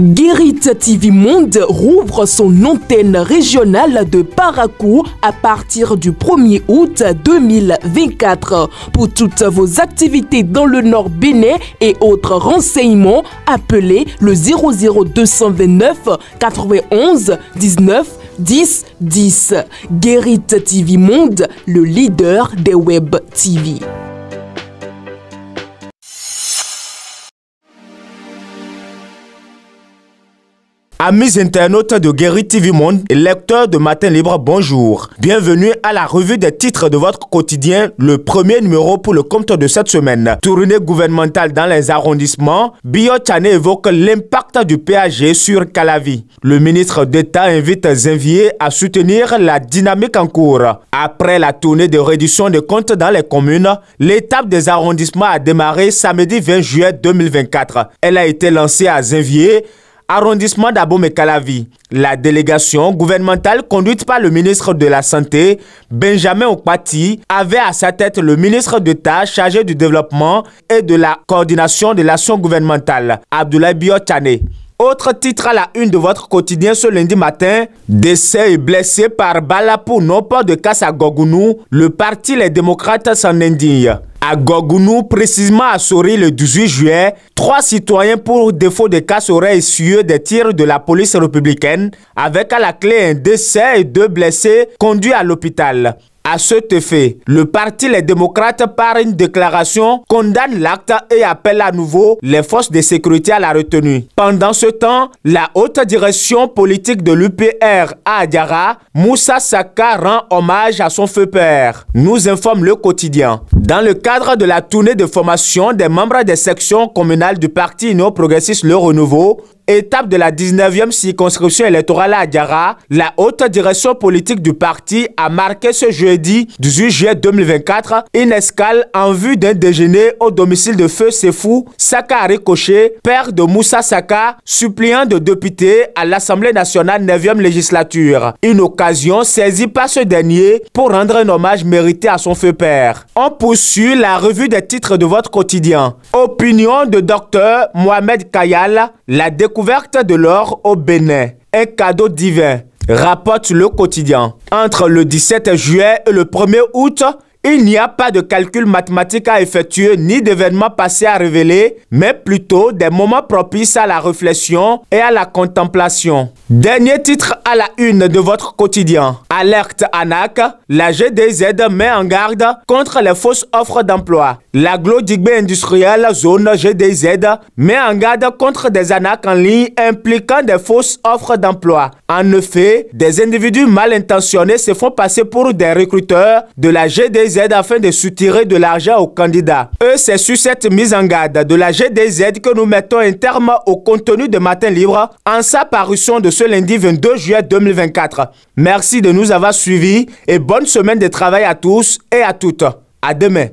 Guérit TV Monde rouvre son antenne régionale de Parakou à partir du 1er août 2024. Pour toutes vos activités dans le Nord Bénin et autres renseignements, appelez le 00229 91 19 10 10. Guérit TV Monde, le leader des web TV. Amis internautes de Guéry TV Monde et lecteurs de Matin Libre, bonjour. Bienvenue à la revue des titres de votre quotidien, le premier numéro pour le compte de cette semaine. Tournée gouvernementale dans les arrondissements, Chané évoque l'impact du PAG sur Calavi. Le ministre d'État invite Zinvier à soutenir la dynamique en cours. Après la tournée de réduction des comptes dans les communes, l'étape des arrondissements a démarré samedi 20 juillet 2024. Elle a été lancée à Zenvier Arrondissement d'Abomey-Calavi. La délégation gouvernementale conduite par le ministre de la Santé, Benjamin Okpati, avait à sa tête le ministre d'État chargé du développement et de la coordination de l'action gouvernementale, Abdoulaye Biotane. Autre titre à la une de votre quotidien ce lundi matin, décès et blessé par balle pour non pas de casse à Gogounou, le parti Les Démocrates s'en indigne. À Gogounou, précisément à Sori, le 18 juillet, trois citoyens pour défaut de casse auraient essuyé des tirs de la police républicaine, avec à la clé un décès et deux blessés conduits à l'hôpital. À cet effet, le parti Les Démocrates, par une déclaration, condamne l'acte et appelle à nouveau les forces de sécurité à la retenue. Pendant ce temps, la haute direction politique de l'UPR à Adiara, Moussa Saka rend hommage à son feu père, nous informe le quotidien. Dans le cadre de la tournée de formation des membres des sections communales du parti nos Progressiste Le Renouveau, étape de la 19e circonscription électorale à Adiara, la haute direction politique du parti a marqué ce jeudi 18 juillet 2024 une escale en vue d'un déjeuner au domicile de feu Sefou Saka Koché, père de Moussa Saka, suppliant de député à l'Assemblée nationale 9e législature. Une occasion saisie par ce dernier pour rendre un hommage mérité à son feu père. On poursuit la revue des titres de votre quotidien. Opinion de Dr Mohamed Kayal, la découverte de l'or au Bénin. Un cadeau divin rapporte le quotidien. Entre le 17 juillet et le 1er août, il n'y a pas de calcul mathématique à effectuer ni d'événements passés à révéler, mais plutôt des moments propices à la réflexion et à la contemplation. Dernier titre à la une de votre quotidien. Alerte ANAC, la GDZ met en garde contre les fausses offres d'emploi. La Glodigbe industrielle zone GDZ met en garde contre des ANAC en ligne impliquant des fausses offres d'emploi. En effet, des individus mal intentionnés se font passer pour des recruteurs de la GDZ afin de soutirer de l'argent aux candidats. Eux, c'est sur cette mise en garde de la GDZ que nous mettons un terme au contenu de Matin Libre en sa parution de ce lundi 22 juillet 2024. Merci de nous avoir suivis et bonne semaine de travail à tous et à toutes. À demain.